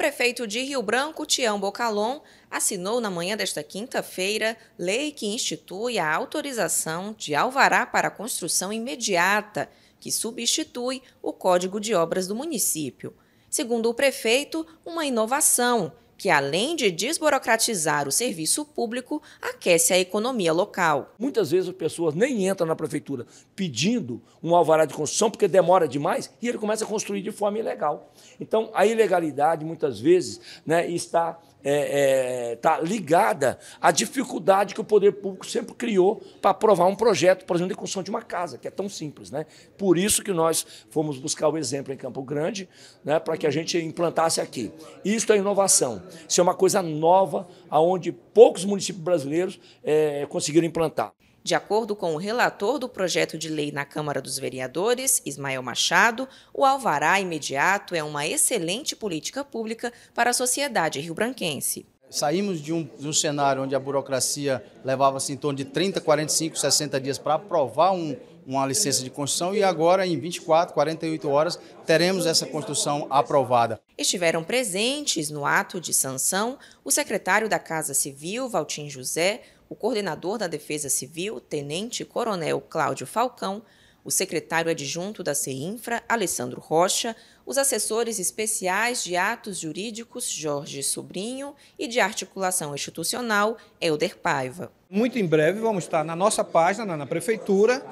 prefeito de Rio Branco, Tião Bocalon, assinou na manhã desta quinta-feira lei que institui a autorização de alvará para construção imediata, que substitui o Código de Obras do município. Segundo o prefeito, uma inovação que, além de desburocratizar o serviço público, aquece a economia local. Muitas vezes as pessoas nem entram na prefeitura pedindo um alvará de construção porque demora demais e ele começa a construir de forma ilegal. Então, a ilegalidade, muitas vezes, né, está é, é, tá ligada à dificuldade que o poder público sempre criou para aprovar um projeto, por exemplo, de construção de uma casa, que é tão simples. Né? Por isso que nós fomos buscar o exemplo em Campo Grande, né, para que a gente implantasse aqui. Isso é inovação. Isso é uma coisa nova, aonde poucos municípios brasileiros é, conseguiram implantar. De acordo com o relator do projeto de lei na Câmara dos Vereadores, Ismael Machado, o alvará imediato é uma excelente política pública para a sociedade riobranquense saímos de um, de um, cenário onde a burocracia levava-se em torno de 30, 45, 60 dias para aprovar um, uma licença de construção e agora, em 24, 48 horas, teremos essa construção aprovada. Estiveram presentes no ato de sanção o secretário da Casa Civil, Valtim José, o coordenador da Defesa Civil, Tenente Coronel Cláudio Falcão, o secretário adjunto da CEINFRA, Alessandro Rocha, os assessores especiais de atos jurídicos, Jorge Sobrinho, e de articulação institucional, Helder Paiva. Muito em breve vamos estar na nossa página, na Prefeitura,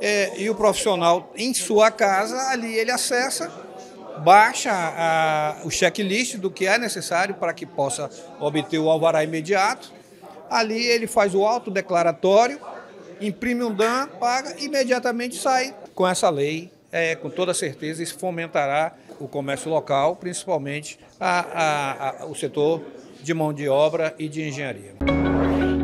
é, e o profissional em sua casa, ali ele acessa, baixa a, o checklist do que é necessário para que possa obter o alvará imediato. Ali ele faz o autodeclaratório imprime um DAN, paga, imediatamente sai. Com essa lei, é, com toda certeza, isso fomentará o comércio local, principalmente a, a, a, o setor de mão de obra e de engenharia.